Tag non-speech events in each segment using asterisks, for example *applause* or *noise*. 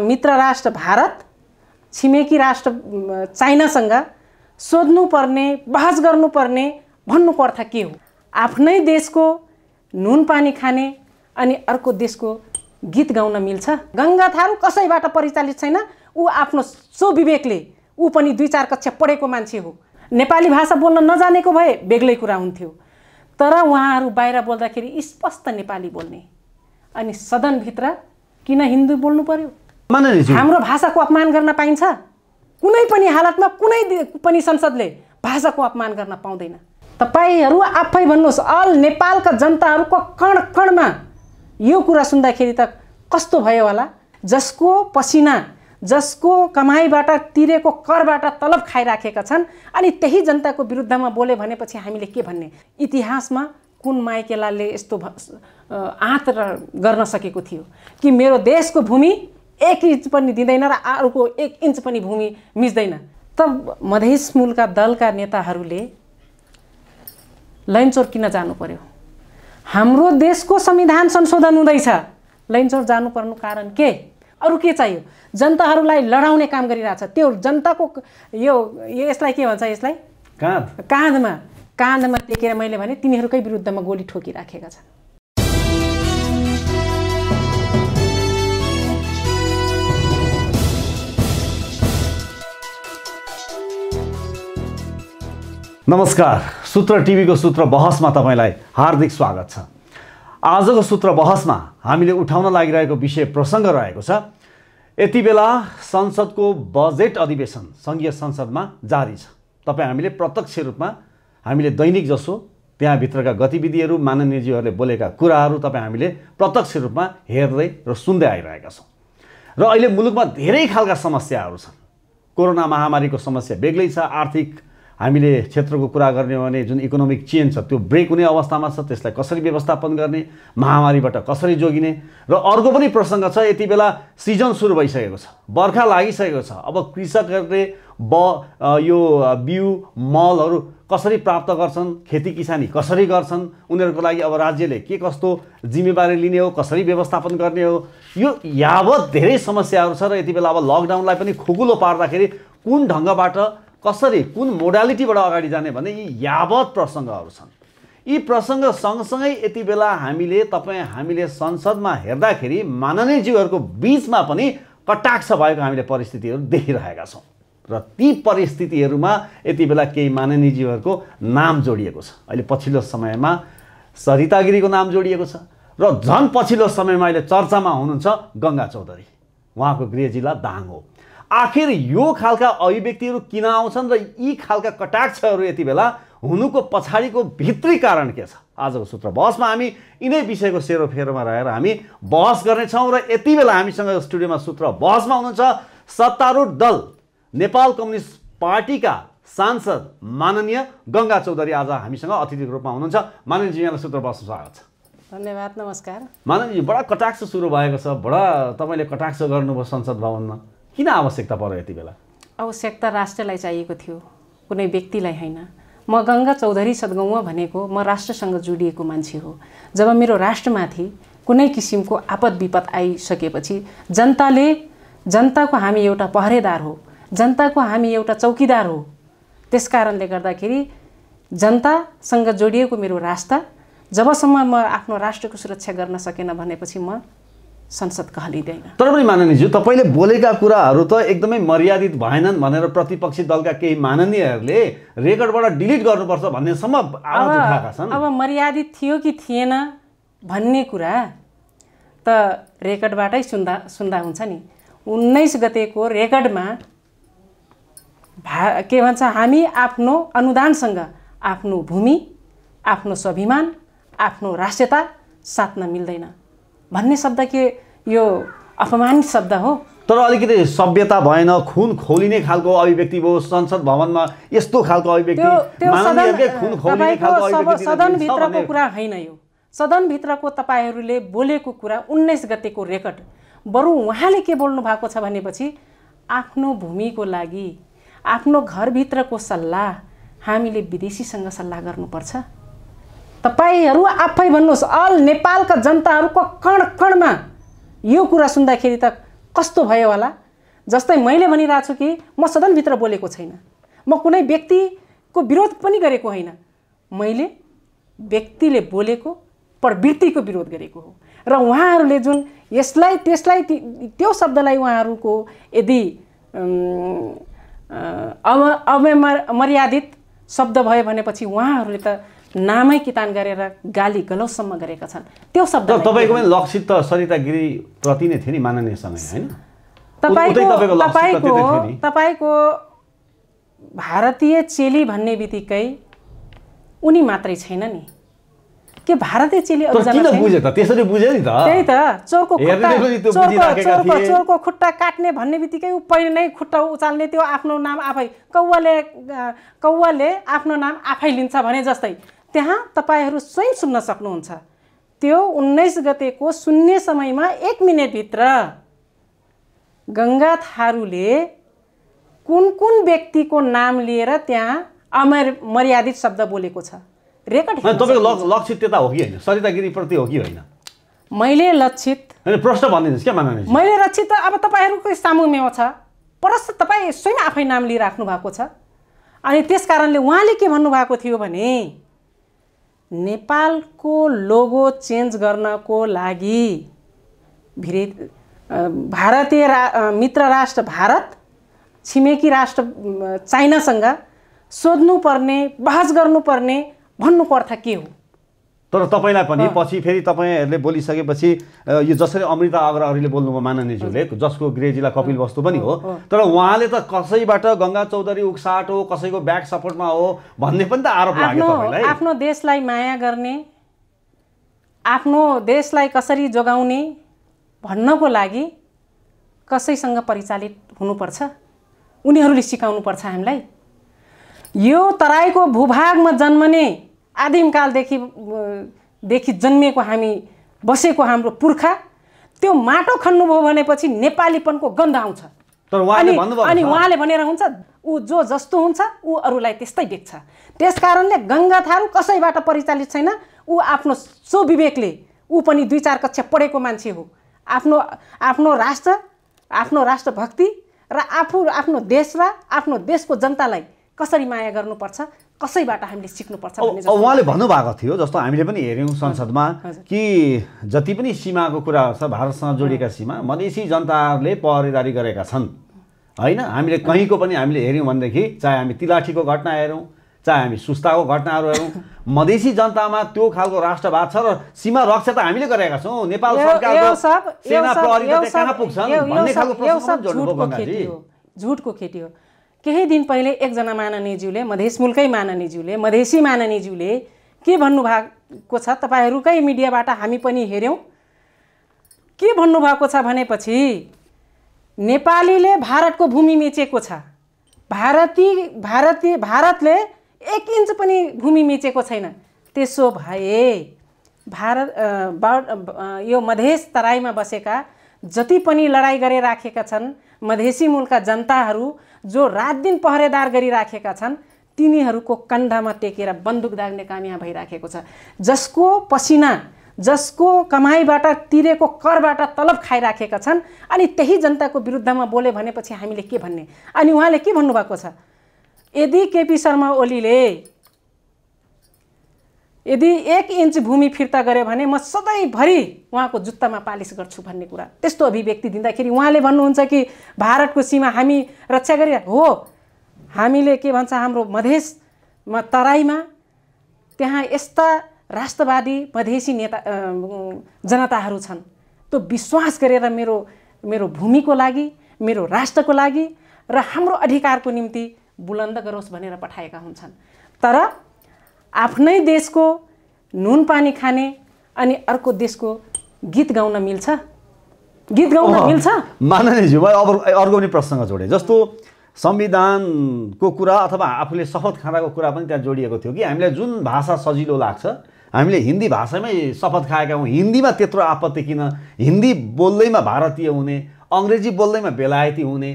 मित्र राष्ट्र भारत छिमेकी राष्ट्र चाइनासँग सोध्नुपर्ने बहस गर्नुपर्ने अर्थ के हो आफ्नै देशको नुन पानी खाने अनि अर्को देशको गीत गाउन मिल्छ गङ्गा थारू कसैबाट परिचालित छैन ऊ आफ्नो स्वविवेकले ऊ पनि दुई चार कक्षा पढेको मान्छे हो नेपाली भाषा बोल्न नजानेको भए बेग्लै कुरा हुन्थ्यो तर उहाँहरू बाहिर बोल्दाखेरि स्पष्ट नेपाली बोल्ने अनि सदनभित्र किन हिन्दू बोल्नु पर्यो हाम्रो भाषाको अपमान गर्न पाइन्छ कुनै पनि हालतमा कुनै पनि संसदले भाषाको अपमान गर्न पाउँदैन तपाईँहरू आफै भन्नुहोस् अल नेपालका जनताहरूको कण कणमा यो कुरा सुन्दाखेरि त कस्तो भयो होला जसको पसिना जसको कमाइबाट तिरेको करबाट तलब खाइराखेका छन् अनि त्यही जनताको विरुद्धमा बोले भनेपछि हामीले के भन्ने इतिहासमा कुन माइकेलाले यस्तो आँत गर्न सकेको थियो कि मेरो देशको भूमि एक इन्च पनि दिँदैन र अर्को एक इन्च पनि भूमि मिच्दैन तब मधेस मूलका दलका नेताहरूले लैनचोर किन जानु पर्यो हाम्रो देशको संविधान संशोधन हुँदैछ लैनचोर जानुपर्नु कारण के अरू के चाहियो जनताहरूलाई लडाउने काम गरिरहेछ त्यो जनताको यो यसलाई के भन्छ यसलाई काँधमा काँधमा टेकेर मैले भने तिनीहरूकै विरुद्धमा गोली ठोकिराखेका छन् नमस्कार सूत्र टिभीको सूत्र बहसमा तपाईँलाई हार्दिक स्वागत छ आजको सूत्र बहसमा हामीले उठाउन लागिरहेको विषय प्रसङ्ग रहेको छ यति बेला संसदको बजेट अधिवेशन सङ्घीय संसदमा जारी छ तपाईँ हामीले प्रत्यक्ष रूपमा हामीले दैनिक जसो त्यहाँभित्रका गतिविधिहरू माननीयजीहरूले बोलेका कुराहरू तपाईँ हामीले प्रत्यक्ष रूपमा हेर्दै र सुन्दै आइरहेका छौँ र अहिले मुलुकमा धेरै खालका समस्याहरू छन् कोरोना महामारीको समस्या बेग्लै छ आर्थिक हामीले क्षेत्रको कुरा गर्ने हो भने जुन इकोनोमिक चेन्ज छ त्यो ब्रेक हुने अवस्थामा छ त्यसलाई कसरी व्यवस्थापन गर्ने महामारीबाट कसरी जोगिने र अर्को पनि प्रसङ्ग छ यति बेला सिजन सुरु भइसकेको छ बर्खा लागिसकेको छ अब कृषकहरूले ब यो बिउ मलहरू कसरी प्राप्त गर्छन् खेती किसानी कसरी गर्छन् उनीहरूको लागि अब राज्यले के कस्तो जिम्मेवारी लिने हो कसरी व्यवस्थापन गर्ने हो यो यावत धेरै समस्याहरू छ र यति बेला अब लकडाउनलाई पनि खुकुलो पार्दाखेरि कुन ढङ्गबाट कसरी कुन मोडालिटीबाट अगाडि जाने भने यी यावत प्रसङ्गहरू छन् यी प्रसङ्ग सँगसँगै यति बेला हामीले तपाईँ हामीले संसदमा हेर्दाखेरि माननीयजीवहरूको बिचमा पनि कटाक्ष भएको हामीले परिस्थितिहरू देखिरहेका छौँ र ती परिस्थितिहरूमा यति बेला केही माननीयजीवहरूको नाम जोडिएको छ अहिले पछिल्लो समयमा सरिता गिरीको नाम जोडिएको छ र झन् पछिल्लो समयमा अहिले चर्चामा हुनुहुन्छ गङ्गा चौधरी उहाँको गृह जिल्ला दाङ हो आखिर यो खालका अभिव्यक्तिहरू किन आउँछन् र यी खालका कटाक्षहरू यति बेला हुनुको पछाडिको भित्री कारण के छ आजको सूत्र बहसमा हामी यिनै विषयको सेरोफेरोमा रहेर हामी बहस गर्नेछौँ र यति बेला हामीसँग स्टुडियोमा सूत्र बहसमा हुनुहुन्छ सत्तारूढ दल नेपाल कम्युनिस्ट पार्टीका सांसद माननीय गङ्गा चौधरी आज हामीसँग अतिथि रूपमा हुनुहुन्छ माननीयजी यहाँलाई सूत्र बहसमा स्वागत छ धन्यवाद नमस्कार माननीयजी बडा कटाक्ष सुरु भएको छ बडा तपाईँले कटाक्ष गर्नुभयो संसद भवनमा किन आवश्यकता पर्यो यति बेला आवश्यकता राष्ट्रलाई चाहिएको थियो कुनै व्यक्तिलाई होइन म गङ्गा चौधरी सद्गौँ भनेको म राष्ट्रसँग जोडिएको मान्छे हो जब मेरो राष्ट्रमाथि कुनै किसिमको आपद विपद आइसकेपछि जनताले जनताको हामी एउटा पहरेदार हो जनताको हामी एउटा चौकीदार हो त्यस कारणले गर्दाखेरि जनतासँग जोडिएको मेरो राष्ट्र जबसम्म म आफ्नो राष्ट्रको सुरक्षा गर्न सकेन भनेपछि म संसद कहलिँदैन तर पनि माननीयज्यू तपाईँले बोलेका कुराहरू त एकदमै मर्यादित भएनन् भनेर प्रतिपक्षी दलका केही माननीयहरूले रेकर्डबाट डिलिट गर्नुपर्छ भन्नेसम्म आवाज उठाएका छन् अब मर्यादित थियो कि थिएन भन्ने कुरा त रेकर्डबाटै सुन्दा सुन्दा हुन्छ नि उन्नाइस गतेको रेकर्डमा भा के भन्छ हामी आफ्नो अनुदानसँग आफ्नो भूमि आफ्नो स्वाभिमान आफ्नो राष्ट्रियता साट्न मिल्दैन भन्ने शब्द के यो अपमानित शब्द हो तर अलिकति सभ्यता भएन खुन खोलिने खालको अभिव्यक्ति भयो संसद भवनमा यस्तो खालको अभिव्यक्ति सदनभित्रको कुरा होइन यो सदनभित्रको तपाईँहरूले बोलेको कुरा उन्नाइस गतेको रेकर्ड बरु उहाँले के बोल्नु भएको छ भनेपछि आफ्नो भूमिको लागि आफ्नो घरभित्रको सल्लाह हामीले विदेशीसँग सल्लाह गर्नुपर्छ तपाईँहरू आफै भन्नुहोस् अल नेपालका जनताहरूको कण कणमा यो कुरा सुन्दाखेरि त कस्तो भयो होला जस्तै मैले भनिरहेको छु कि म सदनभित्र बोलेको छैन म कुनै व्यक्तिको विरोध पनि गरेको होइन मैले व्यक्तिले बोलेको प्रवृत्तिको विरोध गरेको हो र उहाँहरूले जुन यसलाई त्यसलाई त्यो शब्दलाई उहाँहरूको यदि अव मर्यादित शब्द भयो भनेपछि उहाँहरूले त नामै कितान गरेर गाली गलौसम्म गरेका छन् त्यो शब्द तपाईँको पनि लक्षित त सरिता गिरी प्रति नै थियो नि माननीय समय होइन तपाईँको तपाईँको तपाईँको भारतीय चेली भन्ने बित्तिकै उनी मात्रै छैन नि के भारतीय चेली बुझे त्यसरी बुझे नि त त्यही त चोरको खुट्टा चोरको चोरको खुट्टा काट्ने भन्ने बित्तिकै ऊ पहिले नै खुट्टा उचाल्ने त्यो आफ्नो नाम आफै कौवाले कौवाले आफ्नो नाम आफै लिन्छ भने जस्तै त्यहाँ तपाईँहरू स्वयं सुन्न सक्नुहुन्छ त्यो उन्नाइस गतेको सुन्ने समयमा एक मिनटभित्र गङ्गा थारूले कुन कुन व्यक्तिको नाम लिएर त्यहाँ अमर मर्यादित शब्द बोलेको छ रेकर्ड लक्षित त्यता हो कि होइन सरिता गिरीप्रति हो कि होइन मैले लक्षित प्रश्न भनिदिनुहोस् क्या मैले लक्षित त अब तपाईँहरूको सामुमेमा छ प्रश्न तपाईँ स्वयं आफै नाम लिइराख्नु भएको छ अनि त्यस कारणले उहाँले के भन्नुभएको थियो भने नेपालको लोगो चेन्ज गर्नको लागि भिरे भारतीय रा मित्र राष्ट्र भारत छिमेकी राष्ट्र चाइनासँग सोध्नुपर्ने बहस गर्नुपर्ने अर्थ के हो तर तपाईँलाई पनि पछि फेरि तपाईँहरूले बोलिसकेपछि यो जसरी अमृता अग्रहरीले बोल्नुभयो माननीयज्यूले जसको ग्रेजीलाई कपिल वस्तु पनि हो तर उहाँले त कसैबाट गङ्गा चौधरी उक्साट हो कसैको ब्याक सपोर्टमा हो भन्ने पनि त आरोप लाग्यो आफ्नो देशलाई माया गर्ने आफ्नो देशलाई कसरी जोगाउने भन्नको लागि कसैसँग परिचालित हुनुपर्छ उनीहरूले सिकाउनुपर्छ हामीलाई यो तराईको भूभागमा जन्मने आदिमकालदेखि देखि जन्मिएको हामी बसेको हाम्रो पुर्खा त्यो माटो खन्नुभयो भनेपछि नेपालीपनको गन्ध आउँछ अनि अनि उहाँले भनेर हुन्छ ऊ जो जस्तो हुन्छ ऊ अरूलाई त्यस्तै देख्छ त्यस कारणले गङ्गा थारू कसैबाट परिचालित छैन ऊ आफ्नो स्वविवेकले ऊ पनि दुई चार कक्षा पढेको मान्छे हो आफ्नो आफ्नो राष्ट्र आफ्नो राष्ट्रभक्ति र आफू आफ्नो देश र आफ्नो देशको जनतालाई कसरी माया गर्नुपर्छ कसैबाट हामीले सिक्नुपर्छ उहाँले भन्नुभएको थियो जस्तो हामीले पनि हेऱ्यौँ संसदमा कि जति पनि सीमाको कुरा छ भारतसँग जोडिएका सीमा मधेसी जनताहरूले पहरेदारी गरेका छन् होइन हामीले कहीँको पनि हामीले हेऱ्यौँ भनेदेखि चाहे हामी तिलाठीको घटना हेरौँ चाहे हामी सुस्ताको घटनाहरू हेरौँ *laughs* मधेसी जनतामा त्यो खालको राष्ट्रवाद छ र सीमा रक्षा त हामीले गरेका छौँ नेपाल सरकारको झुटको खेती हो केही दिन पहिले एकजना माननीयज्यूले मधेस मुलकै माननीयज्यूले मधेसी माननीयज्यूले के भन्नुभएको छ तपाईँहरूकै मिडियाबाट हामी पनि हेऱ्यौँ के भन्नुभएको छ भनेपछि नेपालीले भारतको भूमि मेचेको छ भारती भारतीय भारतले एक इन्च पनि भूमि मेचेको छैन त्यसो भए भारत यो मधेस तराईमा बसेका जति पनि लडाइँ गरेर राखेका छन् मधेसी मूलका जनताहरू जो रात दिन पहरेदार गरिराखेका छन् तिनीहरूको कन्धामा टेकेर बन्दुक दाग्ने काम यहाँ भइराखेको छ जसको पसिना जसको कमाइबाट तिरेको करबाट तलब खाइराखेका छन् अनि त्यही जनताको विरुद्धमा बोले भनेपछि हामीले के भन्ने अनि उहाँले के भन्नुभएको छ यदि केपी शर्मा ओलीले यदि एक इन्च भूमि फिर्ता गऱ्यो भने म सधैँभरि उहाँको जुत्तामा पालिस गर्छु भन्ने कुरा त्यस्तो अभिव्यक्ति दिँदाखेरि उहाँले भन्नुहुन्छ कि भारतको सीमा हामी रक्षा गरे हो हामीले के भन्छ हाम्रो मधेसमा तराईमा त्यहाँ यस्ता राष्ट्रवादी मधेसी नेता जनताहरू छन् त्यो विश्वास गरेर मेरो मेरो भूमिको लागि मेरो राष्ट्रको लागि र हाम्रो अधिकारको निम्ति बुलन्द गरोस् भनेर पठाएका हुन्छन् तर आफ्नै देशको नुन पानी खाने अनि अर्को देशको गीत गाउन मिल्छ गीत गाउन मिल्छ माननीयज्यू म अब अर्को पनि प्रसङ्ग जोडेँ जस्तो संविधानको कुरा अथवा आफूले शपथ खाँदाको कुरा पनि त्यहाँ जोडिएको थियो कि हामीलाई जुन भाषा सजिलो लाग्छ हामीले हिन्दी भाषामै शपथ खाएका हौँ हिन्दीमा त्यत्रो आपत्ति किन हिन्दी बोल्दैमा भारतीय हुने अङ्ग्रेजी बोल्दैमा बेलायती हुने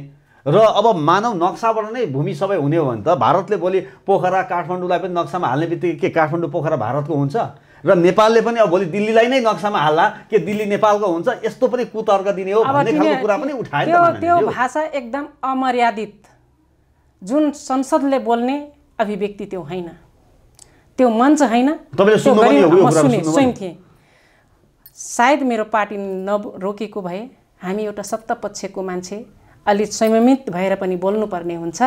र अब मानव नक्साबाट नै भूमि सबै हुने हो भने त भारतले भोलि पोखरा काठमाडौँलाई पनि नक्सामा हाल्ने बित्तिकै के काठमाडौँ पोखरा भारतको हुन्छ र नेपालले पनि अब भोलि दिल्लीलाई नै नक्सामा हाल्ला के दिल्ली नेपालको हुन्छ यस्तो पनि कुतर्क दिने हो भन्ने खालको कुरा पनि उठायो त्यो भाषा एकदम अमर्यादित जुन संसदले बोल्ने अभिव्यक्ति त्यो होइन त्यो मञ्च होइन सायद मेरो पार्टी नरोकेको भए हामी एउटा सत्तापक्षको मान्छे अलि संयमित भएर पनि बोल्नुपर्ने हुन्छ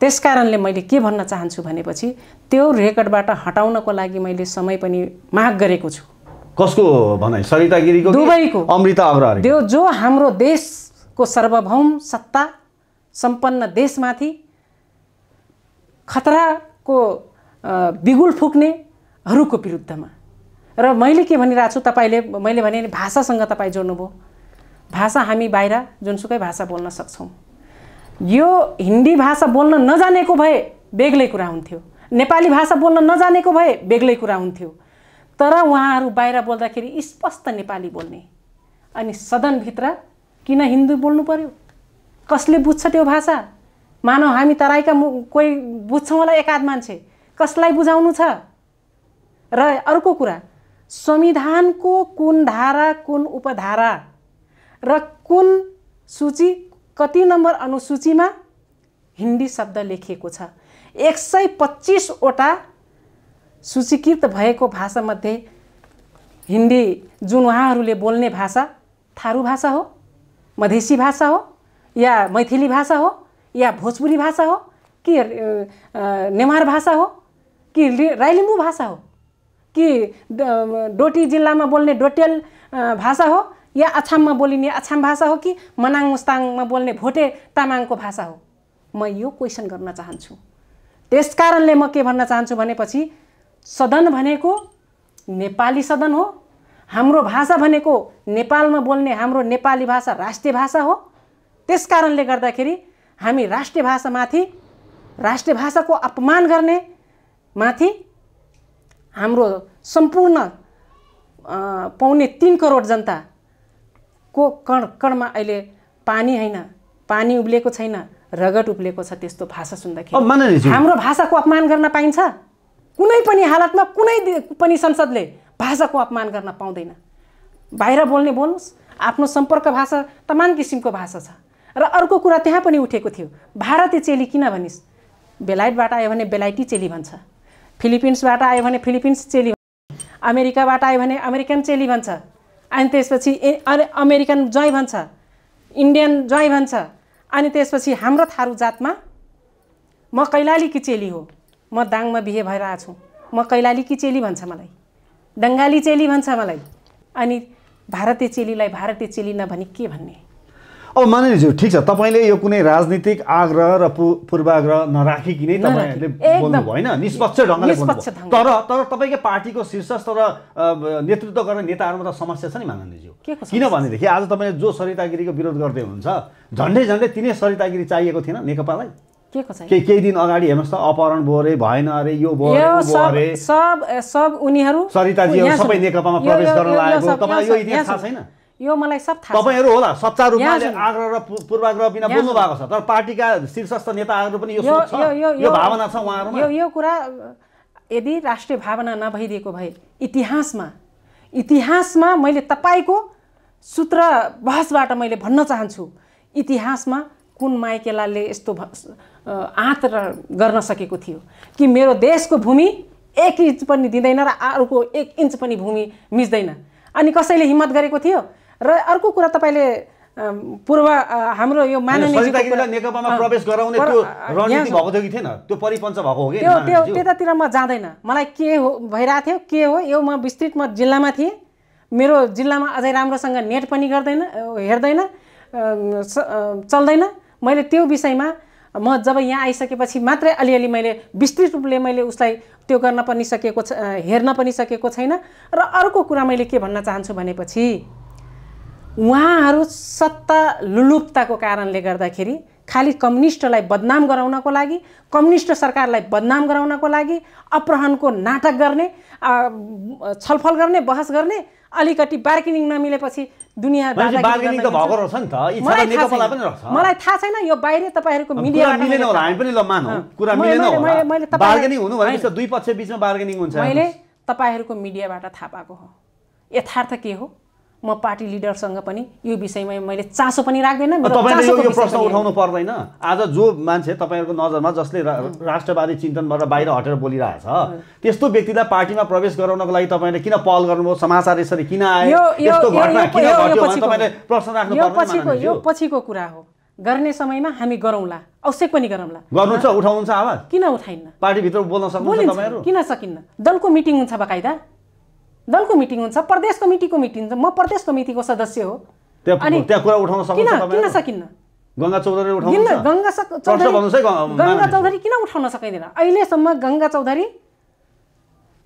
त्यस कारणले मैले के भन्न चाहन्छु भनेपछि त्यो रेकर्डबाट हटाउनको लागि मैले समय पनि माग गरेको छु कसको भनाइ सरिता गिरीको दुबईको अमृता अग्रवाल त्यो जो हाम्रो देशको सर्वभौम सत्ता सम्पन्न देशमाथि खतराको बिगुल फुक्नेहरूको विरुद्धमा र मैले के भनिरहेको छु तपाईँले मैले भने भाषासँग तपाईँ जोड्नुभयो भाषा हामी बाहिर जुनसुकै भाषा बोल्न सक्छौँ यो हिन्दी भाषा बोल्न नजानेको भए बेग्लै कुरा हुन्थ्यो नेपाली भाषा बोल्न नजानेको भए बेग्लै कुरा हुन्थ्यो तर उहाँहरू बाहिर बोल्दाखेरि स्पष्ट नेपाली बोल्ने अनि सदनभित्र किन हिन्दी बोल्नु पर्यो कसले बुझ्छ त्यो भाषा मानव हामी तराईका मु कोही बुझ्छौँ होला एकाध मान्छे कसलाई बुझाउनु छ र अर्को कुरा संविधानको कुन धारा कुन उपधारा र कुन सूची कति नम्बर अनुसूचीमा हिन्दी शब्द लेखिएको छ एक सय पच्चिसवटा सूचीकृत भएको भाषामध्ये हिन्दी जुन उहाँहरूले बोल्ने भाषा थारू भाषा हो मधेसी भाषा हो या मैथिली भाषा हो या भोजपुरी भाषा हो कि नेवार भाषा हो कि राइलिम्बू भाषा हो कि डोटी जिल्लामा बोल्ने डोटेल भाषा हो या अछाममा बोलिने अछाम भाषा हो कि मनाङ मुस्ताङमा बोल्ने भोटे तामाङको भाषा हो म यो क्वेसन गर्न चाहन्छु त्यस कारणले म के भन्न चाहन्छु भनेपछि सदन भनेको नेपाली सदन हो हाम्रो भाषा भनेको नेपालमा बोल्ने हाम्रो नेपाली भाषा राष्ट्रिय भाषा हो त्यस कारणले गर्दाखेरि हामी राष्ट्रिय भाषामाथि राष्ट्रिय भाषाको अपमान गर्ने माथि हाम्रो सम्पूर्ण पाउने तिन करोड जनता को कण कणमा अहिले पानी होइन पानी उब्लिएको छैन रगत उब्लेको छ त्यस्तो भाषा सुन्दाखेरि हाम्रो भाषाको अपमान गर्न पाइन्छ कुनै पनि हालतमा कुनै पनि संसदले भाषाको अपमान गर्न पाउँदैन बाहिर बोल्ने बोल्नुहोस् आफ्नो सम्पर्क भाषा तमान किसिमको भाषा छ र अर्को कुरा त्यहाँ पनि उठेको थियो भारतीय चेली किन भनिस् बेलायतबाट आयो भने बेलायती चेली भन्छ फिलिपिन्सबाट आयो भने फिलिपिन्स चेली अमेरिकाबाट आयो भने अमेरिकन चेली भन्छ अनि त्यसपछि अरे अमेरिकन जय भन्छ इन्डियन जय भन्छ अनि त्यसपछि हाम्रो थारू जातमा म कैलाली चेली हो म दाङमा बिहे भएर आएको छु म कैलाली चेली भन्छ मलाई दङ्गाली चेली भन्छ मलाई अनि भारतीय चेलीलाई भारतीय चेली नभनी के भन्ने अब माननीयज्यू ठिक छ तपाईँले यो कुनै राजनीतिक आग्रह र पूर्वाग्रह नराखिकनै तपाईँहरूले बोल्नु होइन निष्पक्ष ढङ्गले तर तर तपाईँकै पार्टीको शीर्षस्थ र नेतृत्व गर्ने नेताहरूमा त समस्या छ नि माननीयज्यू किनभनेदेखि आज तपाईँले जो सरितागिरीको विरोध गर्दै हुनुहुन्छ झन्डै झन्डै तिनै सरितागिरी चाहिएको थिएन नेकपालाई केही केही दिन अगाडि हेर्नुहोस् त अपहरण भयो अरे भएन अरे यो भयो अरे सब सब उनीहरू सरिताजी सबै नेकपामा प्रवेश गर्न लागेको तपाईँलाई यो इतिहास थाहा छैन यो मलाई सब थाहा तपाईँहरू होला सच्चा रूपमा आग्रह र पूर्वाग्रह बिना बोल्नु भएको छ तर पार्टीका शीर्षस्थ नेताहरू पनि यो यो भावना छ उहाँहरू यो यो कुरा यदि राष्ट्रिय भावना नभइदिएको भए इतिहासमा इतिहासमा मैले तपाईँको सूत्र बहसबाट मैले भन्न चाहन्छु इतिहासमा कुन माइकेलाले यस्तो आँत गर्न सकेको थियो कि मेरो देशको भूमि एक इन्च पनि दिँदैन र अर्को एक इन्च पनि भूमि मिच्दैन अनि कसैले हिम्मत गरेको थियो र अर्को कुरा तपाईँले पूर्व हाम्रो यो माननीय त्यो त्यतातिर म जाँदैन मलाई के हो भइरहेको थियो के हो यो म विस्तृत म जिल्लामा थिएँ मेरो जिल्लामा अझै राम्रोसँग नेट पनि गर्दैन हेर्दैन चल्दैन मैले त्यो विषयमा म जब यहाँ आइसकेपछि मात्रै अलिअलि मैले विस्तृत रूपले मैले उसलाई त्यो गर्न पनि सकेको छ हेर्न पनि सकेको छैन र अर्को कुरा मैले के भन्न चाहन्छु भनेपछि उहाँहरू सत्ता लुलुप्ताको कारणले गर्दाखेरि खालि कम्युनिस्टलाई बदनाम गराउनको लागि कम्युनिस्ट सरकारलाई बदनाम गराउनको लागि अपहरणको नाटक गर्ने छलफल गर्ने बहस गर्ने अलिकति बार्गेनिङ नमिलेपछि दुनियाँ मलाई थाहा छैन यो बाहिर तपाईँहरूको मैले तपाईँहरूको मिडियाबाट थाहा पाएको हो यथार्थ के हो म पार्टी लिडरसँग पनि यो विषयमा मैले चासो पनि राख्दैन तपाईँले यो प्रश्न उठाउनु पर्दैन आज जो मान्छे तपाईँहरूको नजरमा जसले राष्ट्रवादी चिन्तनबाट बाहिर हटेर बोलिरहेछ त्यस्तो व्यक्तिलाई पार्टीमा प्रवेश गराउनको लागि तपाईँले किन पहल गर्नुभयो समाचार यसरी किन आयो यस्तो यो पछिको कुरा हो गर्ने समयमा हामी गरौँला आवश्यक पनि गरौँला गर्नुहुन्छ उठाउनुहुन्छ आवाज किन उठाइन्न पार्टीभित्र बोल्न सक्नु किन सकिन्न दलको मिटिङ हुन्छ बकाइदा दलको मिटिङ हुन्छ प्रदेश कमिटीको मिटिङ हुन्छ म प्रदेश कमिटिको सदस्य हो अनि त्यहाँ कुरा उठाउन किन सकिन्न गङ्गा चौधरी गङ्गा चौधरी गङ्गा चौधरी किन उठाउन सकिँदैन अहिलेसम्म गङ्गा चौधरी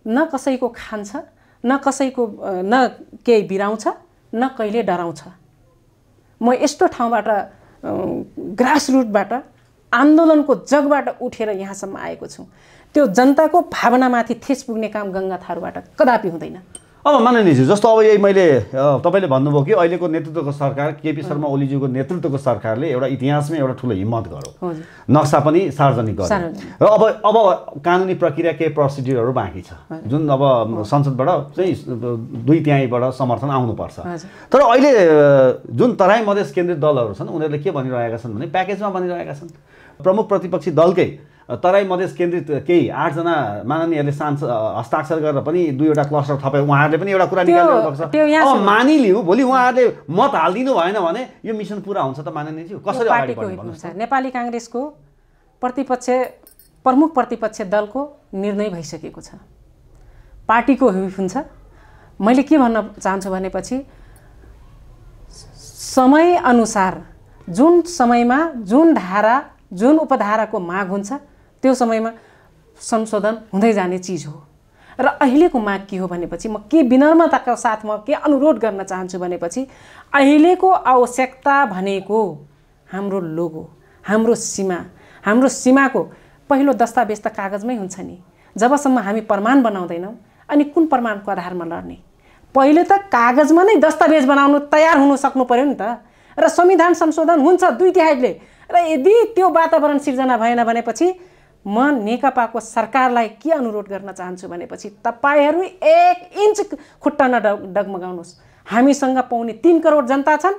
न कसैको खान्छ न कसैको न केही बिराउँछ न कहिले डराउँछ म यस्तो ठाउँबाट ग्रास रुटबाट आन्दोलनको जगबाट उठेर यहाँसम्म आएको छु त्यो जनताको भावनामाथि ठेस पुग्ने काम गङ्गा थारूबाट कदापि हुँदैन अब माननीयजी जस्तो अब यही मैले तपाईँले भन्नुभयो कि अहिलेको नेतृत्वको सरकार केपी शर्मा ओलीज्यूको नेतृत्वको सरकारले एउटा इतिहासमै एउटा ठुलो हिम्मत गर्यो नक्सा पनि सार्वजनिक गर्यो र अब अब कानुनी प्रक्रिया केही प्रोसिड्युरहरू बाँकी छ जुन अब संसदबाट चाहिँ दुई तिहाईबाट समर्थन आउनुपर्छ तर अहिले जुन तराई मधेस केन्द्रित दलहरू छन् उनीहरूले के भनिरहेका छन् भने प्याकेजमा भनिरहेका छन् प्रमुख प्रतिपक्षी दलकै तराई मधेस केन्द्रित केही आठजना माननीयहरूले सांसद हस्ताक्षर गरेर पनि दुईवटा क्लस्टर थपे उहाँहरूले पनि एउटा कुरा निकालिदिनु मानिलिउँ भोलि उहाँहरूले मत हालिदिनु भएन भने यो मिसन पुरा हुन्छ त माननीयज्यू कसरी अगाडि नेपाली काङ्ग्रेसको प्रतिपक्ष प्रमुख प्रतिपक्ष दलको निर्णय भइसकेको छ पार्टीको हिफ हुन्छ मैले के भन्न चाहन्छु भनेपछि समयअनुसार जुन समयमा जुन धारा जुन उपधाराको माग हुन्छ त्यो समयमा संशोधन हुँदै जाने चिज हो र अहिलेको माग के हो भनेपछि म के विनम्रताको साथ म के अनुरोध गर्न चाहन्छु भनेपछि अहिलेको आवश्यकता भनेको हाम्रो लोगो हाम्रो सीमा हाम्रो सीमाको पहिलो दस्तावेज त कागजमै हुन्छ नि जबसम्म हामी प्रमाण बनाउँदैनौँ अनि कुन प्रमाणको आधारमा लड्ने पहिले त कागजमा नै दस्तावेज बनाउनु तयार हुनु सक्नु पऱ्यो नि त र संविधान संशोधन हुन्छ दुई तिहाईले र यदि त्यो वातावरण सिर्जना भएन भनेपछि म नेकपाको सरकारलाई के अनुरोध गर्न चाहन्छु भनेपछि तपाईँहरू एक इन्च खुट्टा न डगमगाउनुहोस् हामीसँग पाउने तिन करोड जनता छन्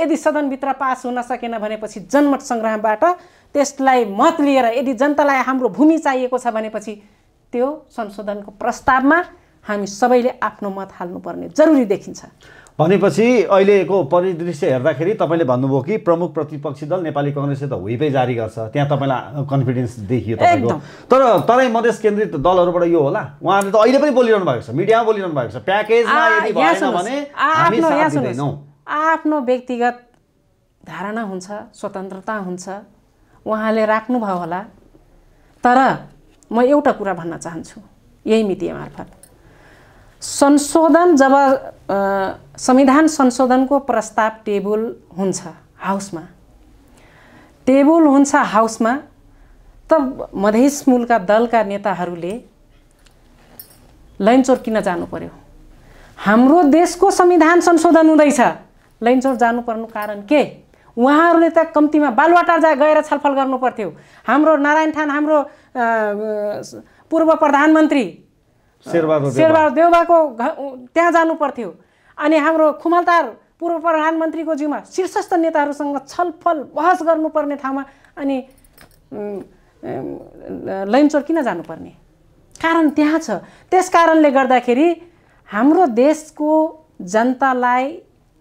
यदि सदनभित्र पास हुन सकेन भनेपछि जनमत सङ्ग्रहबाट त्यसलाई मत लिएर यदि जनतालाई हाम्रो भूमि चाहिएको छ भनेपछि त्यो संशोधनको प्रस्तावमा हामी सबैले आफ्नो मत हाल्नुपर्ने जरुरी देखिन्छ भनेपछि अहिलेको परिदृश्य हेर्दाखेरि तपाईँले भन्नुभयो कि प्रमुख प्रतिपक्षी दल नेपाली कङ्ग्रेसले त हुइपै जारी गर्छ त्यहाँ तपाईँलाई कन्फिडेन्स देखियो तपाईँको तर तराई मधेस केन्द्रित दलहरूबाट यो होला उहाँहरूले त अहिले पनि बोलिरहनु भएको छ मिडियामा बोलिरहनु भएको छ प्याकेजमा आफ्नो व्यक्तिगत धारणा हुन्छ स्वतन्त्रता हुन्छ उहाँले राख्नुभयो होला तर म एउटा कुरा भन्न चाहन्छु यही मिति मार्फत संशोधन जब संविधान संशोधनको प्रस्ताव टेबल हुन्छ हाउसमा टेबल हुन्छ हाउसमा त मधेस मूलका दलका नेताहरूले लैनचोर किन जानु पर्यो हाम्रो देशको संविधान संशोधन हुँदैछ लैनचोर जानुपर्नु कारण के उहाँहरूले त कम्तीमा बालुवाटार जा गएर छलफल गर्नु पर्थ्यो हाम्रो नारायण थान हाम्रो पूर्व प्रधानमन्त्री शेरबहादुर देउबाको त्यहाँ जानु पर्थ्यो अनि हाम्रो खुमलतार पूर्व प्रधानमन्त्रीको जिउमा शीर्षस्थ नेताहरूसँग छलफल बहस गर्नुपर्ने ठाउँमा अनि लैनचोर किन जानुपर्ने कारण त्यहाँ छ त्यस कारणले गर्दाखेरि हाम्रो देशको जनतालाई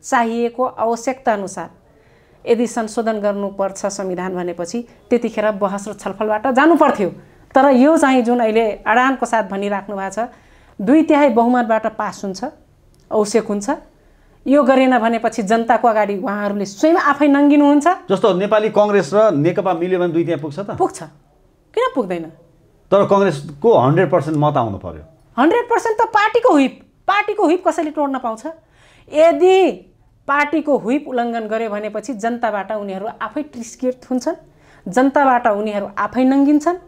चाहिएको आवश्यकता अनुसार यदि संशोधन गर्नुपर्छ संविधान भनेपछि त्यतिखेर बहस र छलफलबाट जानु पर्थ्यो तर यो चाहिँ जुन अहिले अडानको साथ भनिराख्नु भएको छ दुई तिहाई बहुमतबाट पास हुन्छ औसेक हुन्छ यो गरेन भनेपछि जनताको अगाडि उहाँहरूले स्वयं आफै नङ्गिनुहुन्छ जस्तो नेपाली कङ्ग्रेस र नेकपा मिल्यो भने दुई तिहाई पुग्छ त पुग्छ किन पुग्दैन तर कङ्ग्रेसको हन्ड्रेड पर्सेन्ट मत आउनु पर्यो हन्ड्रेड पर्सेन्ट त पार्टीको हुइप पार्टीको हुइप कसैले तोड्न पाउँछ यदि पार्टीको हुइप उल्लङ्घन गर्यो भनेपछि जनताबाट उनीहरू आफै ट्रिस्कृत हुन्छन् जनताबाट उनीहरू आफै नङ्गिन्छन्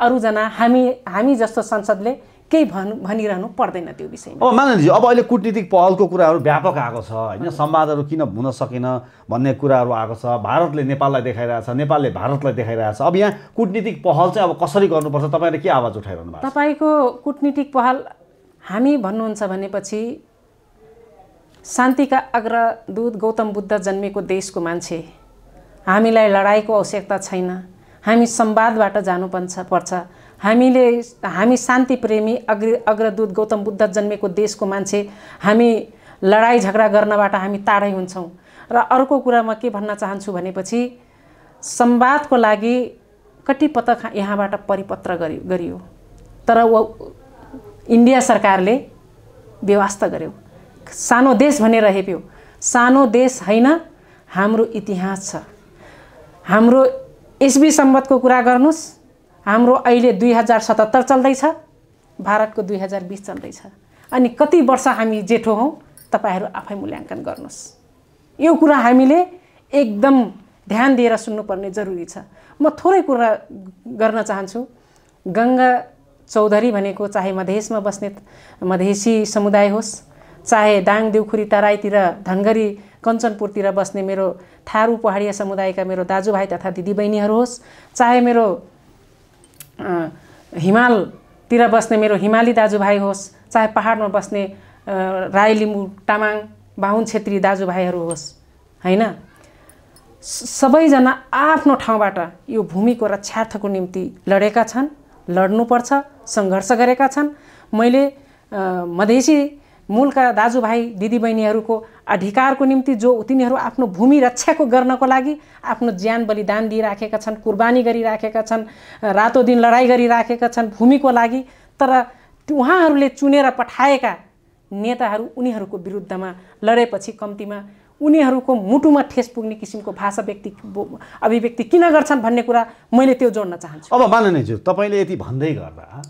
अरूजना हामी हामी जस्तो संसदले केही भन् भनिरहनु पर्दैन त्यो विषयमा अब मानजी अब अहिले कुटनीतिक पहलको कुराहरू व्यापक आएको छ होइन संवादहरू किन हुन सकेन भन्ने कुराहरू आएको छ भारतले नेपाललाई देखाइरहेछ नेपालले भारतलाई देखाइरहेछ अब यहाँ कुटनीतिक पहल चाहिँ अब कसरी गर्नुपर्छ तपाईँले के आवाज उठाइरहनु भएको तपाईँको कुटनीतिक पहल हामी भन्नुहुन्छ भनेपछि शान्तिका अग्रदूत गौतम बुद्ध जन्मेको देशको मान्छे हामीलाई लडाइँको आवश्यकता छैन हामी संवादबाट जानु पर्छ हामीले हामी शान्ति प्रेमी अग्र अग्रदूत गौतम बुद्ध जन्मेको देशको मान्छे हामी लडाइँ झगडा गर्नबाट हामी टाढै हुन्छौँ र अर्को कुरा म के भन्न चाहन्छु भनेपछि संवादको लागि कति पटक यहाँबाट परिपत्र गरि गरियो तर व इन्डिया सरकारले व्यवस्था गर्यो सानो देश भनेर हेप्यो सानो देश होइन हाम्रो इतिहास छ हाम्रो इस्वी सम्बन्धको कुरा गर्नुहोस् हाम्रो अहिले दुई हजार सतहत्तर चल्दैछ भारतको दुई हजार बिस चल्दैछ अनि कति वर्ष हामी जेठो हौँ तपाईँहरू आफै मूल्याङ्कन गर्नुहोस् यो कुरा हामीले एकदम ध्यान दिएर सुन्नुपर्ने जरुरी छ म थोरै कुरा गर्न चाहन्छु गङ्गा चौधरी भनेको चाहे मधेसमा बस्ने मधेसी समुदाय होस् चाहे दाङ देउखुरी तराईतिर धनगरी कञ्चनपुरतिर बस्ने मेरो थारू पहाडिया समुदायका मेरो दाजुभाइ तथा दिदीबहिनीहरू होस् चाहे मेरो हिमालतिर बस्ने मेरो हिमाली दाजुभाइ होस् चाहे पहाडमा बस्ने राई लिम्बू तामाङ बाहुन छेत्री दाजुभाइहरू होस् होइन सबैजना आफ्नो ठाउँबाट यो भूमिको रक्षार्थको निम्ति लडेका छन् लड्नुपर्छ सङ्घर्ष गरेका छन् मैले मधेसी मूलका दाजुभाइ दिदीबहिनीहरूको अधिकारको निम्ति जो तिनीहरू आफ्नो भूमि रक्षाको गर्नको लागि आफ्नो ज्यान बलिदान दिइराखेका छन् कुर्बानी गरिराखेका छन् रातो दिन लडाइँ गरिराखेका छन् भूमिको लागि तर उहाँहरूले चुनेर पठाएका नेताहरू उनीहरूको विरुद्धमा लडेपछि कम्तीमा उनीहरूको मुटुमा ठेस पुग्ने किसिमको भाषा व्यक्ति अभिव्यक्ति किन गर्छन् भन्ने कुरा मैले त्यो जोड्न चाहन्छु अब माननीयज्यू तपाईँले यति भन्दै गर्दा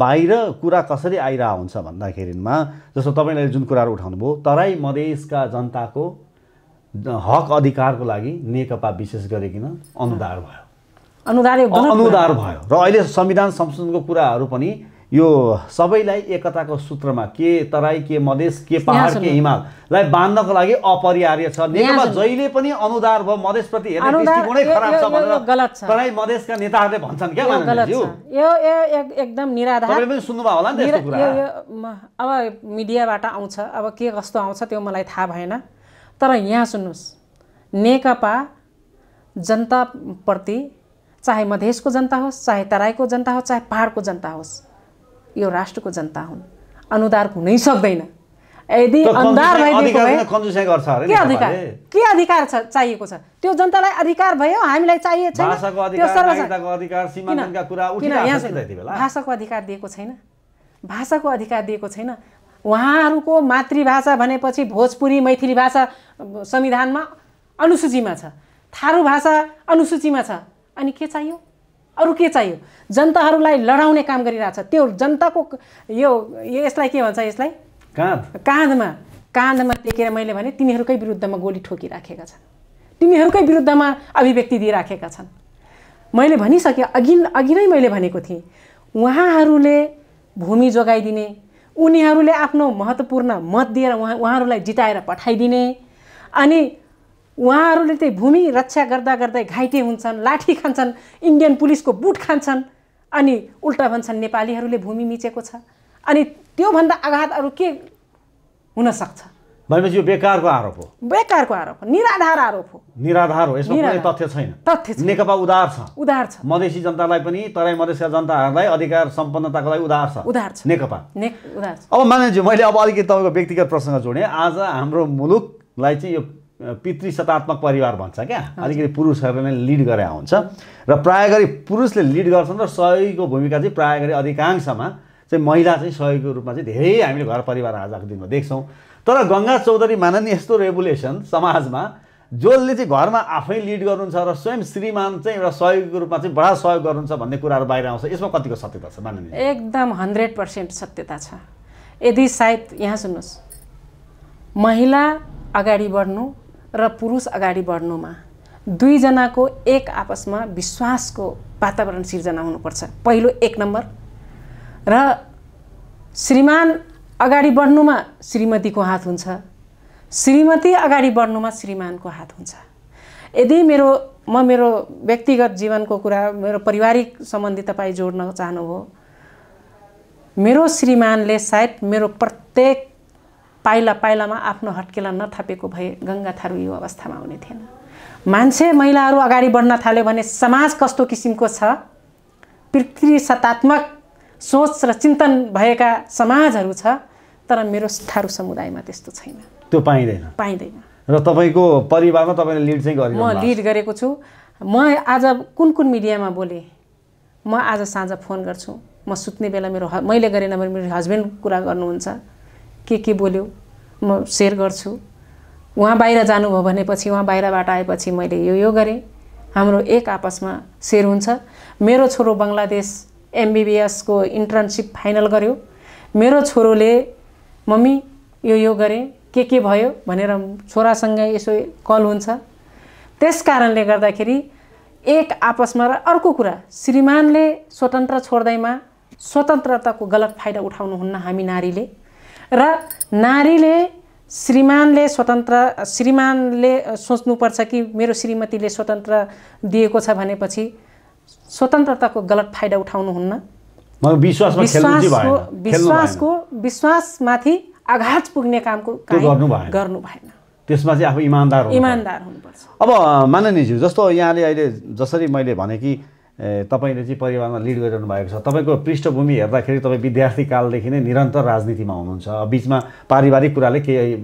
बाहिर कुरा कसरी आइरह हुन्छ भन्दाखेरिमा जस्तो तपाईँले जुन कुराहरू उठाउनुभयो तराई मधेसका जनताको हक अधिकारको लागि नेकपा विशेष गरिकन अनुदार भयो अनुदार अनुदार भयो र अहिले संविधान संशोधनको कुराहरू पनि यो सबैलाई एकताको सूत्रमा के तराई के मधेस के पहाड के हिमाललाई बाँध्नको लागि अपरिहार्य छ नेकपा जहिले पनि अनुदार भयो मधेसप्रति हेर्ने दृष्टिकोणै खराब छ भनेर तराई मधेसका नेताहरूले भन्छन् क्या यो एकदम निराधार तपाईँ पनि सुन्नुभयो होला नि कुरा अब मिडियाबाट आउँछ अब के कस्तो आउँछ त्यो मलाई थाहा भएन तर यहाँ सुन्नुहोस् नेकपा जनताप्रति चाहे मधेसको जनता होस् चाहे तराईको जनता होस् चाहे पहाडको जनता होस् यो राष्ट्रको जनता हुन् अनुदार हुनै सक्दैन यदि अनुदार के अधिकार के अधिकार छ चाहिएको छ त्यो जनतालाई अधिकार भयो हामीलाई चाहिएको छैन भाषाको अधिकार दिएको छैन भाषाको अधिकार दिएको छैन उहाँहरूको मातृभाषा भनेपछि भोजपुरी मैथिली भाषा संविधानमा अनुसूचीमा छ थारू भाषा अनुसूचीमा छ अनि के चाहियो अरू के चाहियो जनताहरूलाई लडाउने काम गरिरहेको छ त्यो जनताको यो यसलाई के भन्छ यसलाई काँध काँधमा काँधमा टेकेर मैले भने तिनीहरूकै विरुद्धमा गोली ठोकिराखेका छन् तिनीहरूकै विरुद्धमा अभिव्यक्ति दिइराखेका छन् मैले भनिसकेँ अघि अघि नै मैले भनेको थिएँ उहाँहरूले भूमि जोगाइदिने उनीहरूले आफ्नो महत्त्वपूर्ण मत दिएर उहाँ उहाँहरूलाई जिताएर पठाइदिने अनि उहाँहरूले चाहिँ भूमि रक्षा गर्दा गर्दै घाइते हुन्छन् लाठी खान्छन् इन्डियन पुलिसको बुट खान्छन् अनि उल्टा भन्छन् नेपालीहरूले भूमि मिचेको छ अनि त्योभन्दा आघात अरू के हुनसक्छ भनेपछि यो बेकारको आरोप हो बेकारको आरोप हो निराधार आरोप हो निराधार हो यसमा कुनै तथ्य छैन तथ्य नेकपा उधार छ उधार छ मधेसी जनतालाई पनि तराई मधेसका जनताहरूलाई अधिकार सम्पन्नताको लागि उधार छ उधार छ नेकपा नेक उधार छ अब मानेज्यू मैले अब अलिकति तपाईँको व्यक्तिगत प्रसङ्ग जोडेँ आज हाम्रो मुलुकलाई चाहिँ यो पितृ सतात्मक परिवार भन्छ क्या अलिकति पुरुषहरूले नै लिड गरे हुन्छ र प्राय गरी पुरुषले लिड गर्छन् र सहयोगीको भूमिका चाहिँ प्राय गरी अधिकांशमा चाहिँ महिला चाहिँ सहयोगीको रूपमा चाहिँ धेरै हामीले घर परिवार आजको दिनमा देख्छौँ तर गङ्गा चौधरी माननीय यस्तो रेगुलेसन समाजमा जसले चाहिँ घरमा आफै लिड गर्नुहुन्छ र स्वयं श्रीमान चाहिँ एउटा सहयोगको रूपमा चाहिँ बडा सहयोग गर्नुहुन्छ भन्ने कुराहरू बाहिर आउँछ यसमा कतिको सत्यता छ माननीय एकदम हन्ड्रेड पर्सेन्ट सत्यता छ यदि सायद यहाँ सुन्नुहोस् महिला अगाडि बढ्नु र पुरुष अगाडि बढ्नुमा दुईजनाको एक आपसमा विश्वासको वातावरण सिर्जना हुनुपर्छ पहिलो एक नम्बर र श्रीमान अगाडि बढ्नुमा श्रीमतीको हात हुन्छ श्रीमती अगाडि बढ्नुमा श्रीमानको हात हुन्छ यदि मेरो म मेरो व्यक्तिगत जीवनको कुरा मेरो पारिवारिक सम्बन्धी तपाईँ जोड्न चाहनुभयो मेरो श्रीमानले सायद मेरो प्रत्येक पाइला पाइलामा आफ्नो हट्केला नथापेको भए गङ्गा थारू यो अवस्थामा हुने थिएन मान्छे महिलाहरू अगाडि बढ्न थाल्यो भने समाज कस्तो किसिमको छ पृथ्वी सत्तात्मक सोच र चिन्तन भएका समाजहरू छ तर मेरो थारू समुदायमा त्यस्तो छैन त्यो पाइँदैन पाइँदैन र तपाईँको परिवारमा तपाईँले लिड चाहिँ गरेको म लिड गरेको छु म आज कुन कुन मिडियामा बोलेँ म आज साँझ फोन गर्छु म सुत्ने बेला मेरो मैले गरेन भने मेरो हस्बेन्ड कुरा गर्नुहुन्छ के के बोल्यो म सेयर गर्छु उहाँ बाहिर जानुभयो भनेपछि उहाँ बाहिरबाट आएपछि मैले यो यो गरेँ हाम्रो एक आपसमा सेयर हुन्छ मेरो छोरो बङ्गलादेश एमबिबिएसको इन्टर्नसिप फाइनल गर्यो मेरो छोरोले मम्मी यो यो गरेँ के के भयो भनेर छोरासँग यसो कल हुन्छ त्यस कारणले गर्दाखेरि एक आपसमा र अर्को कुरा श्रीमानले स्वतन्त्र छोड्दैमा स्वतन्त्रताको गलत फाइदा उठाउनुहुन्न हामी नारीले र नारीले श्रीमानले स्वतन्त्र श्रीमानले सोच्नुपर्छ कि मेरो श्रीमतीले स्वतन्त्र दिएको छ भनेपछि स्वतन्त्रताको गलत फाइदा उठाउनुहुन्न विश्वासको विश्वासको विश्वासमाथि आघात पुग्ने कामको गर्नु भएन त्यसमा चाहिँ आफू इमान्दार इमान्दार हुनुपर्छ अब माननीयज्यू जस्तो यहाँले अहिले जसरी मैले भने कि तपाईँले चाहिँ परिवारमा लिड गरिरहनु भएको छ तपाईँको पृष्ठभूमि हेर्दाखेरि तपाईँ विद्यार्थी कालदेखि नै निरन्तर राजनीतिमा हुनुहुन्छ बिचमा पारिवारिक कुराले केही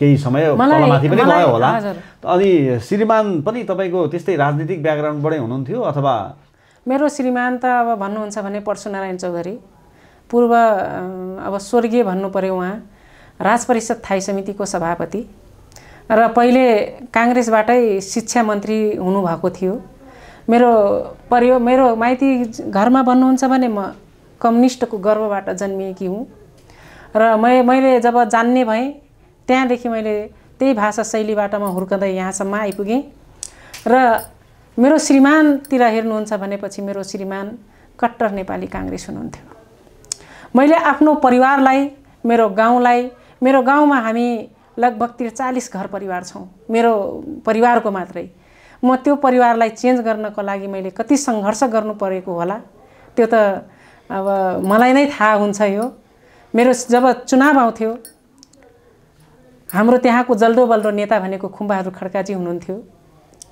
केही समय माथि पनि गयो होला अनि श्रीमान पनि तपाईँको त्यस्तै राजनीतिक ब्याकग्राउन्डबाटै हुनुहुन्थ्यो अथवा मेरो श्रीमान त अब भन्नुहुन्छ भने नारायण चौधरी पूर्व अब स्वर्गीय भन्नु पऱ्यो उहाँ राज परिषद थाई समितिको सभापति र पहिले काङ्ग्रेसबाटै शिक्षा मन्त्री हुनुभएको थियो मेरो परिवार मेरो माइती घरमा भन्नुहुन्छ भने म कम्युनिस्टको गर्वबाट जन्मिएकी हुँ र मै मैले जब जान्ने भएँ त्यहाँदेखि मैले त्यही भाषा शैलीबाट म हुर्कँदै यहाँसम्म आइपुगेँ र मेरो श्रीमानतिर हेर्नुहुन्छ भनेपछि मेरो श्रीमान कट्टर नेपाली काङ्ग्रेस हुनुहुन्थ्यो मैले आफ्नो परिवारलाई मेरो गाउँलाई मेरो गाउँमा हामी लगभग त्रिचालिस घर परिवार छौँ मेरो परिवारको मात्रै म त्यो परिवारलाई चेन्ज गर्नको लागि मैले कति सङ्घर्ष गर्नु परेको होला त्यो त अब मलाई नै थाहा हुन्छ यो मेरो जब चुनाव आउँथ्यो हाम्रो त्यहाँको जल्दो बल्दो नेता भनेको खुम्बाहरू खड्काजी हुनुहुन्थ्यो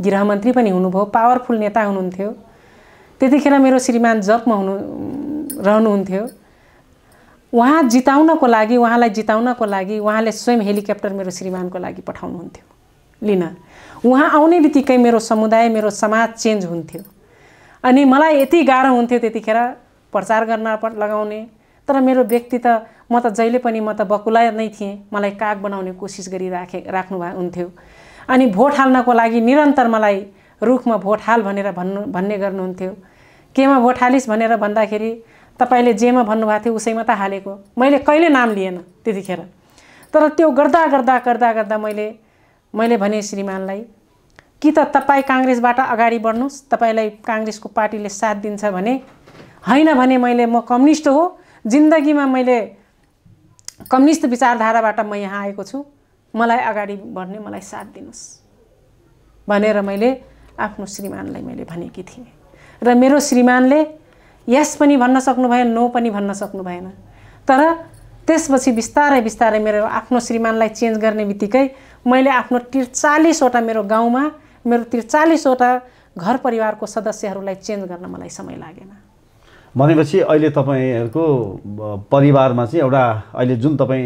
गृहमन्त्री पनि हुनुभयो पावरफुल नेता हुनुहुन्थ्यो त्यतिखेर मेरो श्रीमान जपमा हुनु रहनुहुन्थ्यो उहाँ जिताउनको लागि उहाँलाई जिताउनको लागि उहाँले स्वयं हेलिकप्टर मेरो श्रीमानको लागि पठाउनुहुन्थ्यो लिन उहाँ आउने बित्तिकै मेरो समुदाय मेरो समाज चेन्ज हुन्थ्यो अनि मलाई यति गाह्रो हुन्थ्यो त्यतिखेर प्रचार गर्न लगाउने तर मेरो व्यक्ति त म त जहिले पनि म त बकुला नै थिएँ मलाई काग बनाउने कोसिस गरिराखे राख्नु भए हुन्थ्यो अनि भोट हाल्नको लागि निरन्तर मलाई रुखमा भोट हाल भनेर भन्नु भन्ने गर्नुहुन्थ्यो केमा भोट हालिस् भनेर भन्दाखेरि तपाईँले जेमा भन्नुभएको थियो उसैमा त हालेको मैले कहिले नाम लिएन त्यतिखेर तर त्यो गर्दा गर्दा गर्दा गर्दा मैले मैले भने श्रीमानलाई कि त तपाईँ काङ्ग्रेसबाट अगाडि बढ्नुहोस् तपाईँलाई काङ्ग्रेसको पार्टीले साथ दिन्छ भने होइन भने मैले म कम्युनिस्ट हो जिन्दगीमा मैले कम्युनिस्ट विचारधाराबाट म यहाँ आएको छु मलाई अगाडि बढ्ने मलाई साथ दिनुहोस् भनेर मैले आफ्नो श्रीमानलाई मैले भनेकी थिएँ र मेरो श्रीमानले यस पनि भन्न सक्नु भएन नो पनि भन्न सक्नु भएन तर त्यसपछि बिस्तारै बिस्तारै मेरो आफ्नो श्रीमानलाई चेन्ज गर्ने बित्तिकै मैले आफ्नो त्रिचालिसवटा मेरो गाउँमा मेरो त्रिचालिसवटा घर परिवारको सदस्यहरूलाई चेन्ज गर्न मलाई समय लागेन भनेपछि अहिले तपाईँहरूको परिवारमा चाहिँ एउटा अहिले जुन तपाईँ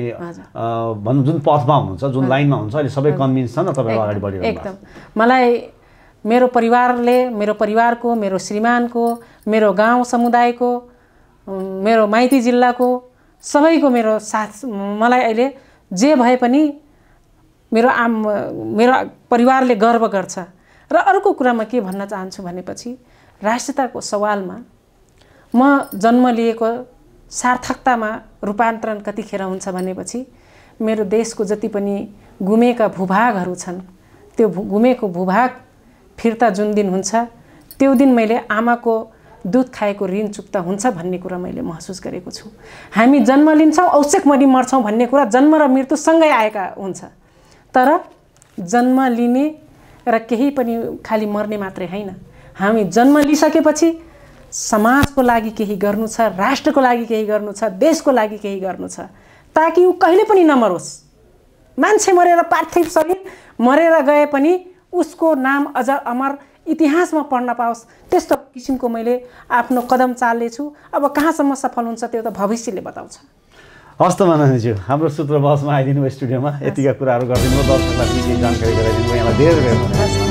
भनौँ जुन पथमा हुनुहुन्छ जुन लाइनमा हुनुहुन्छ अहिले सबै कन्भिन्स छन् तपाईँ अगाडि बढ्यो एकदम मलाई मेरो परिवारले मेरो परिवारको मेरो श्रीमानको मेरो गाउँ समुदायको मेरो माइती जिल्लाको सबैको मेरो साथ मलाई अहिले जे भए पनि मेरो आम मेरो परिवारले गर्व गर्छ र अर्को कुरा म के भन्न चाहन्छु भनेपछि राष्ट्रियताको सवालमा म जन्म लिएको सार्थकतामा रूपान्तरण कतिखेर हुन्छ भनेपछि मेरो देशको जति पनि गुमेका भूभागहरू छन् त्यो घुमेको भूभाग फिर्ता जुन दिन हुन्छ त्यो दिन मैले आमाको दुध खाएको ऋण चुक्ता हुन्छ भन्ने कुरा मैले महसुस गरेको छु हामी जन्म लिन्छौँ औसेक मरि मर्छौँ भन्ने कुरा जन्म र मृत्युसँगै आएका हुन्छ तर जन्म लिने र केही पनि खालि मर्ने मात्रै होइन हामी जन्म लिइसकेपछि समाजको लागि केही गर्नु छ राष्ट्रको लागि केही गर्नु छ देशको लागि केही गर्नु छ ताकि ऊ कहिले पनि नमरोस् मान्छे मरेर पार्थिव शरीर मरेर गए पनि उसको नाम अझ अमर इतिहासमा पढ्न पाओस् त्यस्तो किसिमको मैले आफ्नो कदम चाल्नेछु अब कहाँसम्म सफल हुन्छ त्यो त भविष्यले बताउँछ त मानन्दज्यू हाम्रो सूत्र आइदिनु भयो स्टुडियोमा यतिका कुराहरू गरिदिनु भयो दर्शकलाई जानकारी गराइदिनु भयो यहाँलाई धेरै धेरै